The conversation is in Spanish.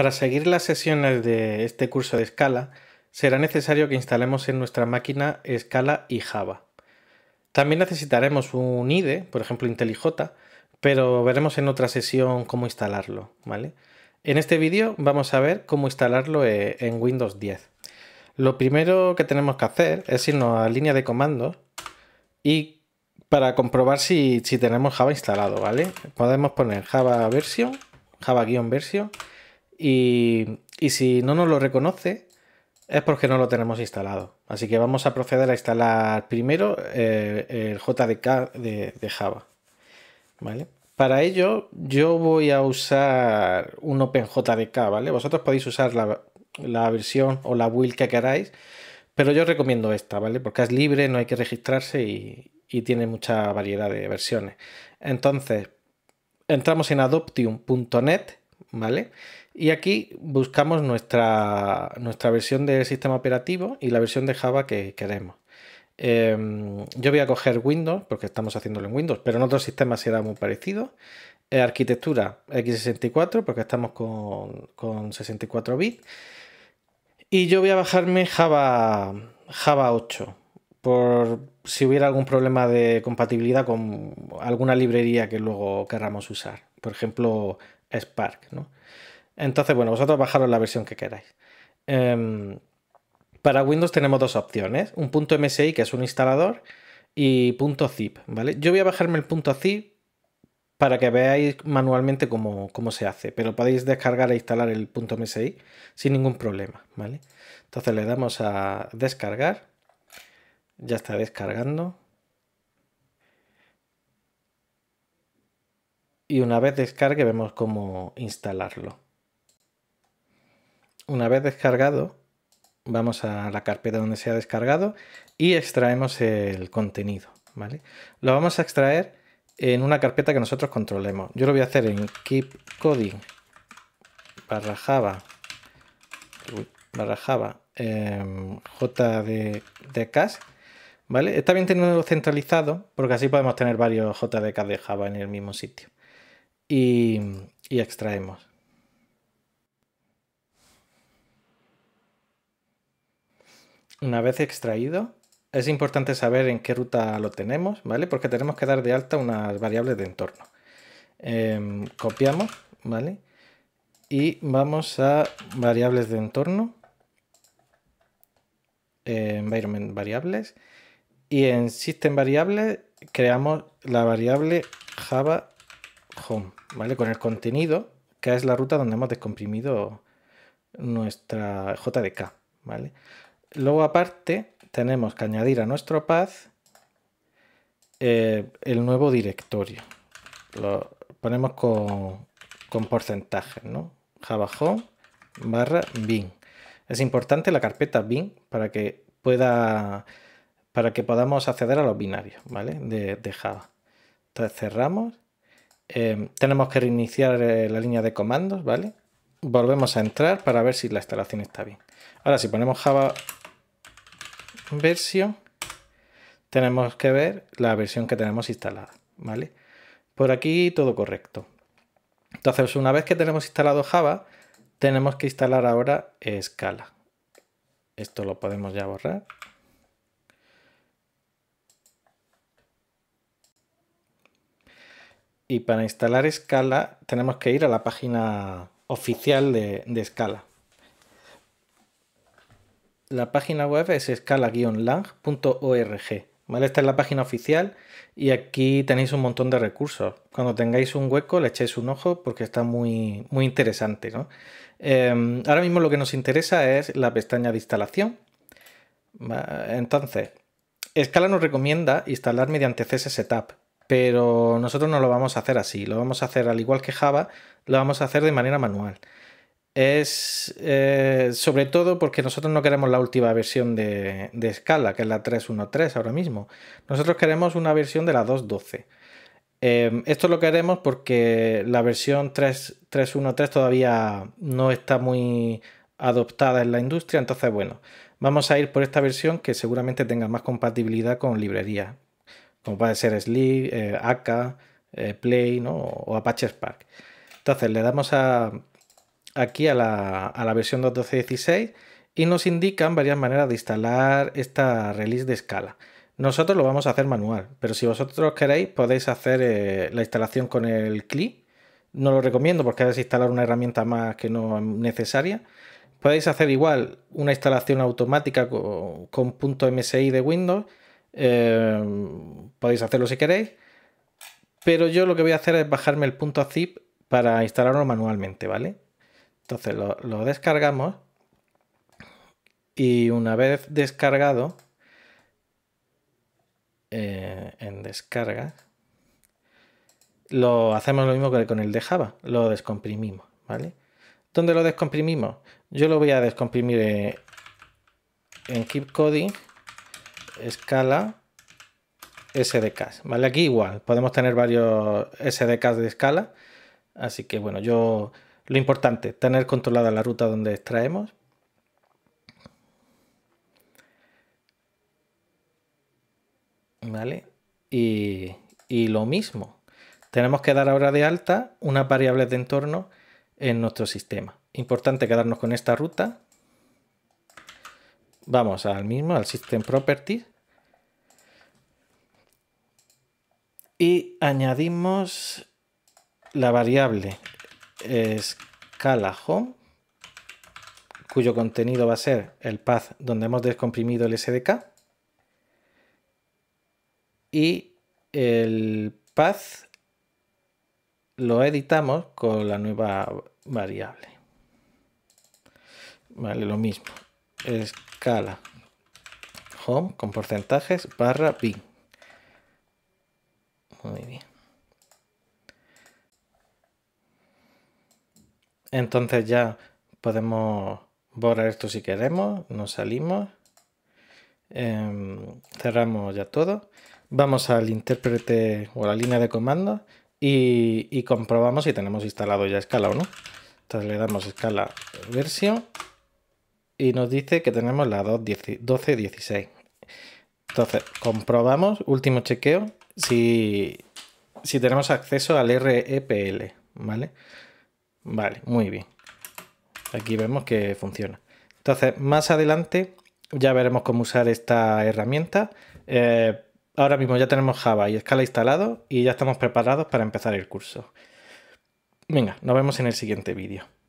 Para seguir las sesiones de este curso de Scala, será necesario que instalemos en nuestra máquina Scala y Java. También necesitaremos un IDE, por ejemplo IntelliJ, pero veremos en otra sesión cómo instalarlo, ¿vale? En este vídeo vamos a ver cómo instalarlo eh, en Windows 10. Lo primero que tenemos que hacer es irnos a línea de comandos y para comprobar si, si tenemos Java instalado, ¿vale? Podemos poner Java version, Java-version y, si no nos lo reconoce, es porque no lo tenemos instalado. Así que vamos a proceder a instalar primero eh, el JDK de, Java. ¿Vale? Para ello, yo voy a usar un OpenJDK, ¿vale? Vosotros podéis usar la, versión o la build que queráis, pero yo recomiendo esta, ¿vale? Porque es libre, no hay que registrarse y, y tiene mucha variedad de versiones. Entonces, entramos en adoptium.net ¿vale? Y aquí buscamos nuestra, nuestra versión del sistema operativo y la versión de Java que queremos. Em, yo voy a coger Windows, porque estamos haciéndolo en Windows, pero en otros sistemas será muy parecido. Eh, arquitectura x64, porque estamos con, 64 bits. Y yo voy a bajarme Java, Java 8, por si hubiera algún problema de compatibilidad con alguna librería que luego querramos usar. Por ejemplo, Spark. ¿no? Entonces, bueno, vosotros bajaros la versión que queráis. Em, para Windows tenemos dos opciones, un punto .msi que es un instalador y punto .zip, ¿vale? Yo voy a bajarme el punto .zip para que veáis manualmente cómo, cómo se hace, pero podéis descargar e instalar el punto .msi sin ningún problema, ¿vale? Entonces le damos a descargar, ya está descargando, y una vez descargue vemos cómo instalarlo. Una vez descargado, vamos a la carpeta donde se ha descargado y extraemos el contenido. ¿vale? Lo vamos a extraer en una carpeta que nosotros controlemos. Yo lo voy a hacer en keep coding barra java java em, j ¿Vale? Está bien tenerlo centralizado porque así podemos tener varios JDK de Java en el mismo sitio y, extraemos. Una vez extraído, es importante saber en qué ruta lo tenemos, ¿vale? Porque tenemos que dar de alta unas variables de entorno. Em, copiamos, ¿vale? Y vamos a variables de entorno, environment variables, y en system variables creamos la variable java home, ¿vale? Con el contenido, que es la ruta donde hemos descomprimido nuestra JDK, ¿vale? Luego aparte tenemos que añadir a nuestro path eh, el nuevo directorio. Lo ponemos con, porcentaje, ¿no? Java home barra bin. Es importante la carpeta bin para que pueda para que podamos acceder a los binarios, ¿vale? De, de Java. Entonces cerramos Em, tenemos que reiniciar eh, la línea de comandos, ¿vale? Volvemos a entrar para ver si la instalación está bien. Ahora, si ponemos Java version tenemos que ver la versión que tenemos instalada, ¿vale? Por aquí todo correcto. Entonces, una vez que tenemos instalado Java, tenemos que instalar ahora Scala. Esto lo podemos ya borrar. y para instalar Scala tenemos que ir a la página oficial de, Scala. La página web es scala-lang.org. ¿vale? Esta es la página oficial y aquí tenéis un montón de recursos. Cuando tengáis un hueco le echéis un ojo porque está muy, muy interesante. Em, ahora mismo lo que nos interesa es la pestaña de instalación. Entonces, Scala nos recomienda instalar mediante CS Setup, pero nosotros no lo vamos a hacer así, lo vamos a hacer al igual que Java, lo vamos a hacer de manera manual. Es eh, sobre todo porque nosotros no queremos la última versión de, Scala, que es la 3.1.3 ahora mismo. Nosotros queremos una versión de la 2.12. Em, esto lo queremos porque la versión 3.1.3 todavía no está muy adoptada en la industria, entonces bueno, vamos a ir por esta versión que seguramente tenga más compatibilidad con librería como puede ser Slick, eh, eh, Play o, Apache Spark. Entonces le damos a, aquí a la, versión 2.12.16 y nos indican varias maneras de instalar esta release de escala. Nosotros lo vamos a hacer manual, pero si vosotros queréis podéis hacer eh, la instalación con el CLI. No lo recomiendo porque es instalar una herramienta más que no es necesaria. Podéis hacer igual una instalación automática con .msi de Windows Em, podéis hacerlo si queréis. Pero yo lo que voy a hacer es bajarme el punto zip para instalarlo manualmente, ¿vale? Entonces lo, descargamos. Y una vez descargado, eh, en descarga, lo hacemos lo mismo que con el de Java, lo descomprimimos, ¿vale? ¿Dónde lo descomprimimos? Yo lo voy a descomprimir eh, en Keep Coding escala SDKs, ¿vale? Aquí igual, podemos tener varios SDKs de escala, así que bueno, yo lo importante, tener controlada la ruta donde extraemos. ¿Vale? Y, y lo mismo, tenemos que dar ahora de alta unas variables de entorno en nuestro sistema. Importante quedarnos con esta ruta Vamos al mismo, al System Properties. Y añadimos la variable ScalaHome home, cuyo contenido va a ser el path donde hemos descomprimido el SDK. Y el path lo editamos con la nueva variable. Vale, lo mismo escala home con porcentajes barra pin. Muy bien. Entonces ya podemos borrar esto si queremos, nos salimos, em, cerramos ya todo, vamos al intérprete o la línea de comando y, y comprobamos si tenemos instalado ya escala o no. Entonces le damos escala versión y nos dice que tenemos la 12.16. Entonces, comprobamos, último chequeo, si, si tenemos acceso al REPL, ¿vale? Vale, muy bien. Aquí vemos que funciona. Entonces, más adelante ya veremos cómo usar esta herramienta. Eh, ahora mismo ya tenemos Java y Scala instalado y ya estamos preparados para empezar el curso. Venga, nos vemos en el siguiente vídeo.